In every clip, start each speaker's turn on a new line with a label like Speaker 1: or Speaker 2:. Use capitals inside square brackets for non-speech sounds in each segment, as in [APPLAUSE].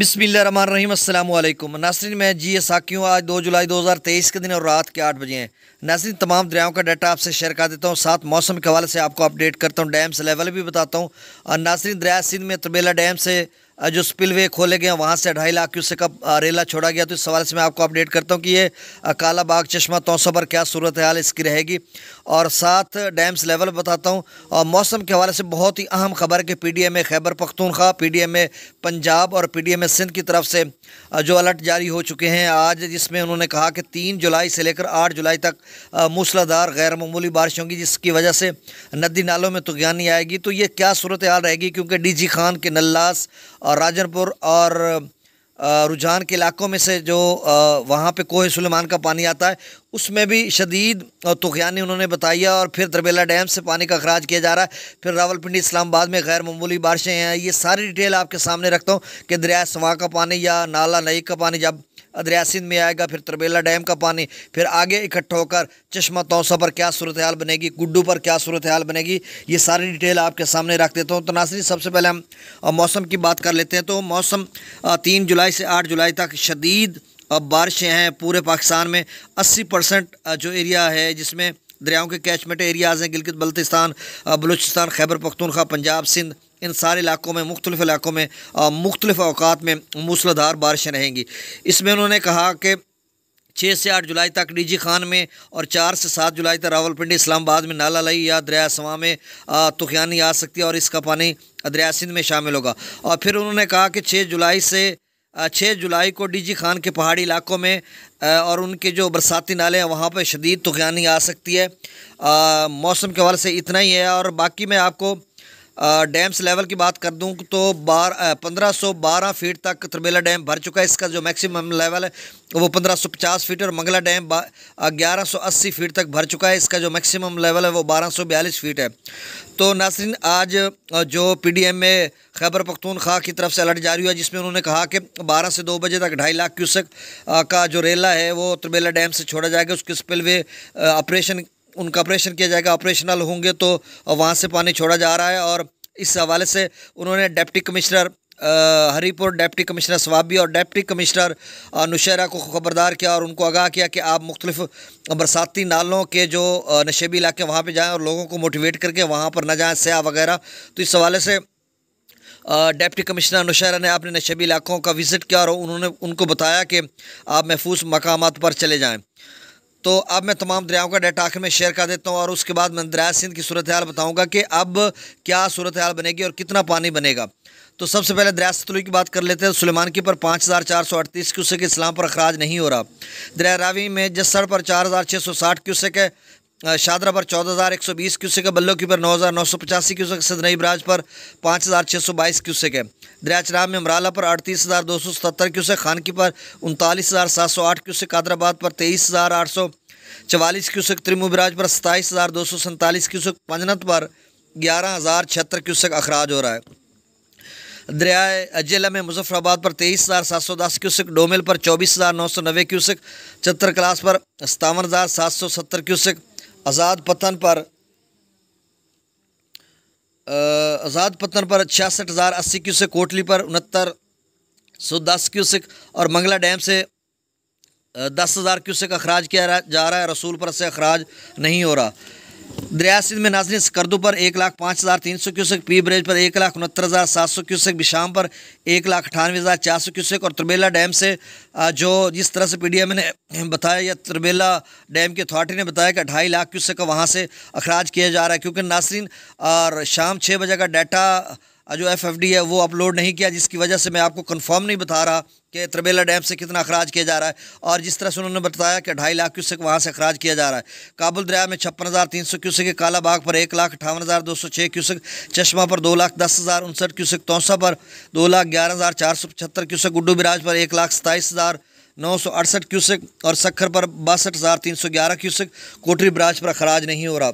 Speaker 1: बिसमीम नासरीन मैं G S साकी हूँ आज दो जुलाई 2023 के दिन और रात के आठ बजे हैं नासरीन तमाम दरियाओं का डाटा आपसे शेयर कर देता हूँ साथ मौसम के हवाले से आपको अपडेट करता हूँ डैम्स लेवल भी बताता हूँ और नासरीन दरिया सिंध में तबेला डैम से जो स्पिलवे खोले गए वहाँ से ढाई लाख क्यूसे का रेला छोड़ा गया तो इस सवाल से मैं आपको अपडेट करता हूँ कि ये काला बाग चश्मा तोसों पर क्या सूरत हाल इसकी रहेगी और साथ डैम्स लेवल बताता हूँ और मौसम के हवाले से बहुत ही अहम खबर कि P D M A Khyber Pakhtunkhwa P D M A Punjab और P D M A Sindh की तरफ से जो अलर्ट जारी हो चुके हैं आज जिसमें उन्होंने कहा कि तीन जुलाई से लेकर आठ जुलाई तक मूसलाधार गैर मामूली बारिश होंगी जिसकी वजह से नदी नालों में तुगानी तो आएगी तो ये क्या सूरत हाल रहेगी क्योंकि डी जी खान के नल्लास और राजनपुर और रुझान के इलाकों में से जो वहाँ पे कोह सुलेमान का पानी आता है उसमें भी शदीद और उन्होंने बताई है और फिर दरबेला डैम से पानी का अखराज किया जा रहा है फिर रावलपिंडी इस्लामाबाद में गैर मामूली बारिशें हैं ये सारी डिटेल आपके सामने रखता हूँ कि दरिया सवा का पानी या नाला नई का पानी जब सिंध में आएगा फिर तरबेला डैम का पानी फिर आगे इकट्ठा होकर चश्मा तोसा पर क्या सूरत हाल बनेगी गुड्डू पर क्या सूरत हाल बनेगी ये सारी डिटेल आपके सामने रख देता हूँ तो नासरी सबसे पहले हम मौसम की बात कर लेते हैं तो मौसम तीन जुलाई से आठ जुलाई तक शदीद अब बारिशें हैं पूरे पाकिस्तान में अस्सी परसेंट जो एरिया है जिसमें दरियाओं के कैचमेंट एरियाज़ हैं गिलगित बल्तिस्तान बलूचिस्तान खैबर पख्तूनखा पंजाब सिंध इन सारे इलाकों में मुख्तलिफ़ इलाकों में मुख्तलिफ़ अवकात में मूसलाधार बारिशें रहेंगी इसमें उन्होंने कहा कि छः से आठ जुलाई तक डी जी खान में और चार से सात जुलाई तक रावलपिंडी इस्लामाबाद में नाला लई या दरिया सवा में तुखियानी आ सकती है और इसका पानी दरिया सिंध में शामिल होगा और फिर उन्होंने कहा कि छः जुलाई से छः जुलाई को डी जी खान के पहाड़ी इलाकों में और उनके जो बरसाती नाले हैं वहाँ पर शदीद तुखियानी आ सकती है मौसम के हवाले से इतना ही है और बाकी मैं आपको डैम्स लेवल की बात कर दूँ तो बार पंद्रह सौ बारह फीट तक त्रिबेला डैम भर चुका है इसका जो मैक्सिमम लेवल है वो पंद्रह सौ पचास फीट और मंगला डैम ग्यारह सौ अस्सी फीट तक भर चुका है इसका जो मैक्सिमम लेवल है वो बारह सौ बयालीस फीट है तो नासरीन आज जो पी डी एम में खैबर पख्तूनख्वा की तरफ से अलर्ट जारी हुआ जिसमें उन्होंने कहा कि बारह से दो बजे तक ढाई लाख क्यूसक का जो रेला है वो त्रिबेला डैम से छोड़ा जाएगा उसके स्पिलवे ऑपरेशन उनका ऑपरेशन किया जाएगा ऑपरेशनल होंगे तो वहाँ से पानी छोड़ा जा रहा है और इस हवाले से उन्होंने deputy commissioner Haripur deputy commissioner Swabi और डिप्टी कमिश्नर नुशहरा को खबरदार किया और उनको आगाह किया कि आप मुख्तलिफ बरसाती नालों के जो नशेबी इलाके वहाँ पर जाएँ और लोगों को मोटिवेट करके वहाँ पर ना जाएँ सयाह वगैरह तो इस हवाले से डिप्टी कमिश्नर नुशहरा ने अपने नशेबी इलाकों का विज़िट किया और उन्होंने उनको बताया कि आप महफूज मकाम पर चले जाएँ तो अब मैं तमाम दरियाओं का डाटा आखिर में शेयर कर देता हूँ और उसके बाद मैं दरिया सिंध की सूरत हाल बताऊँगा कि अब क्या सूरत हाल बनेगी और कितना पानी बनेगा तो सबसे पहले दरिया सतलुई की बात कर लेते हैं सुलेमान की पर पाँच हज़ार चार सौ अड़तीस क्यूसेक इस्लाम पर अखराज नहीं हो रहा दरिया रावी में जस्सड़ पर चार हज़ार छः सौ साठ क्यूसेक है शादरा पर चौदह हज़ार एक सौ बीस क्यूसेक है बल्लो पर नौ हज़ार नौ सौ पचासी क्यूसेक सदनई ब्राज पर पाँच हज़ार छः सौ बाईस क्यूसेक है दरियाचराम में अमराला पर अड़तीस हज़ार दो सौ सतर क्यूसेक खानकी पर उनतालीस हज़ार सात सौ आठ क्यूसेक कादराबाद पर तेईस हज़ार आठ सौ चवालीस क्यूसेक त्रिमू ब्राज पर सताईस हज़ार दो सौ सैंतालीस क्यूसेक पंजनत पर ग्यारह हज़ार छिहत्तर क्यूसेक अखराज हो रहा है दरियाए अजेला में मुजफ्फराबाद पर तेईस हज़ार सात सौ दस क्यूसेक डोमेल पर चौबीस हज़ार नौ सौ नबे क्यूसेक चतर क्लास पर सतावन हज़ार सात सौ सत्तर क्यूसेक आज़ाद पतन पर आज़ाद पतन पर छियासठ हज़ार अस्सी क्यूसिक कोटली पर उनहत्तर सौ दस क्यूसिक और मंगला डैम से दस हज़ार क्यूसिक अखराज किया जा रहा है रसूल पर से अखराज नहीं हो रहा दरिया सिंध में नाजरी सकरदू पर एक लाख पाँच हज़ार तीन सौ क्यूसक पी ब्रिज पर एक लाख उनहत्तर हज़ार सात सौ क्यूसक बिशाम पर एक लाख अठानवे हज़ार चार सौ क्यूसक और त्रबेला डैम से जो जिस तरह से पी डी एम ने [CLEARS THROAT] बताया या तरबेला डैम की अथॉरिटी ने बताया कि ढाई लाख क्यूसक का वहाँ से अखराज किया जा रहा है क्योंकि नासरीन और शाम छः बजे का डाटा जो एफ एफ डी है वो अपलोड नहीं किया जिसकी वजह से मैं आपको कन्फर्म नहीं बता रहा कि त्रबेला डैम से कितना अखराज किया जा रहा है और जिस तरह से उन्होंने बताया कि ढाई लाख क्यूसेक वहाँ से अखराज किया जा रहा है काबुल दरिया में छप्पन हज़ार तीन सौ क्यूसेक है काला बाग पर एक लाख अठावन हज़ार दो सौ छः क्यूसेक चश्मा पर दो लाख दस हज़ार उनसठ क्यूसेक तौसा पर दो लाख ग्यारह हज़ार चार सौ पचहत्तर क्यूसेक गुड्डू बिराज पर एक लाख सताईस हज़ार नौ सौ अड़सठ क्यूसेक और सखर पर बासठ हज़ार तीन सौ ग्यारह क्यूसेक कोटरी ब्राज पर अखराज नहीं हो रहा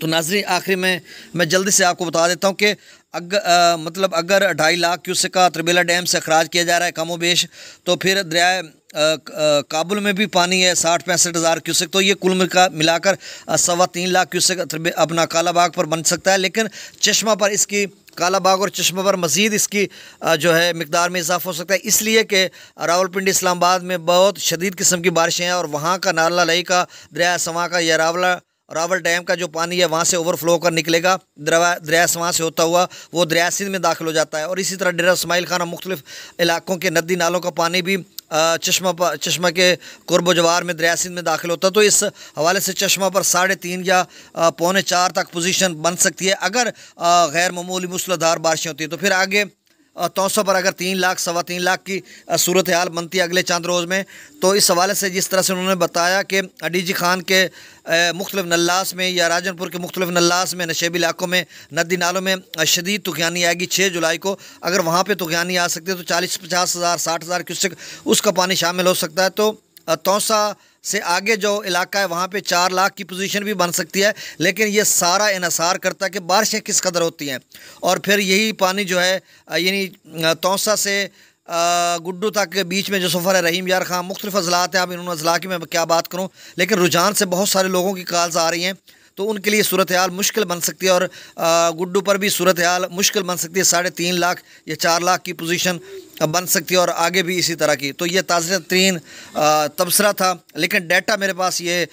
Speaker 1: तो नाजरी आखिरी में मैं जल्दी से आपको बता देता हूँ कि अग, आ, मतलब अगर ढाई लाख क्यूसेक का त्रिबेला डैम से अखराज किया जा रहा है कमो बेश तो फिर दरियाए काबुल में भी पानी है साठ पैंसठ हज़ार क्यूसेक तो ये कुल मिला मिलाकर सवा तीन लाख क्यूसेक अपना काला बाग पर बन सकता है लेकिन चश्मा पर इसकी काला बाग और चश्मा पर मज़ीद इसकी जो है मकदार में इजाफा हो सकता है इसलिए कि रावलपिंडी इस्लामाबाद में बहुत शदीद किस्म की बारिशें हैं और वहाँ का नाला लई का दरिया समा का या रावला रावल डैम का जो पानी है वहाँ से ओवरफ्लो कर निकलेगा दरवा वहाँ से होता हुआ वो दरिया सिंध में दाखिल हो जाता है और इसी तरह डेरा इसमाइल खाना मुख्तलिफ इलाकों के नदी नालों का पानी भी चश्मा चश्मा के कुर्ब जवार में दरिया सिंध में दाखिल होता है तो इस हवाले से चश्मा पर साढ़े तीन या पौने चार तक पोजीशन बन सकती है अगर गैर मामूली मूसलाधार बारिशें होती है तो फिर आगे तोसों पर अगर तीन लाख सवा तीन लाख की सूरत हाल बनती है अगले चंद रोज़ में तो इस हवाले से जिस तरह से उन्होंने बताया कि डी जी खान के मुख्तलिफ नल्लास में या राजनपुर के मुख्तलिफ नल्लास में नशेबी इलाकों में नदी नालों में शदीद तुगानी आएगी छः जुलाई को अगर वहाँ पर तुगानी आ सकती है तो चालीस पचास हज़ार साठ हज़ार क्यूसिक उसका पानी शामिल हो सकता है तो तोसा से आगे जो इलाका है वहाँ पे चार लाख की पोजीशन भी बन सकती है लेकिन ये सारा इसार करता है कि बारिशें किस कदर होती हैं और फिर यही पानी जो है यानी तोसा से गुड्डू तक के बीच में जो सफ़र है रहीम यार खां मुख्तफ अजलात हैं अब इन अजला की मैं क्या बात करूँ लेकिन रुझान से बहुत सारे लोगों की कॉल्स आ रही हैं तो उनके लिए सूरत हाल मुश्किल बन सकती है और गुड्डू पर भी सूरत हाल मुश्किल बन सकती है साढ़े तीन लाख या चार लाख की पोजीशन बन सकती है और आगे भी इसी तरह की तो ये ताज़ा तरीन तबसरा था लेकिन डाटा मेरे पास ये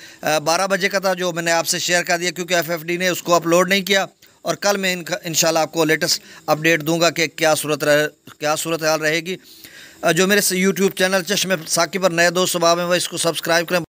Speaker 1: बारह बजे का था जो मैंने आपसे शेयर कर दिया क्योंकि एफ एफ डी ने उसको अपलोड नहीं किया और कल मैं इन इन आपको लेटेस्ट अपडेट दूंगा कि क्या सूरत रह क्या सूरत हाल रहेगी जो मेरे यूट्यूब चैनल चश्मे साकिब पर नए दोस्त स्वभाव हैं वह इसको सब्सक्राइब करें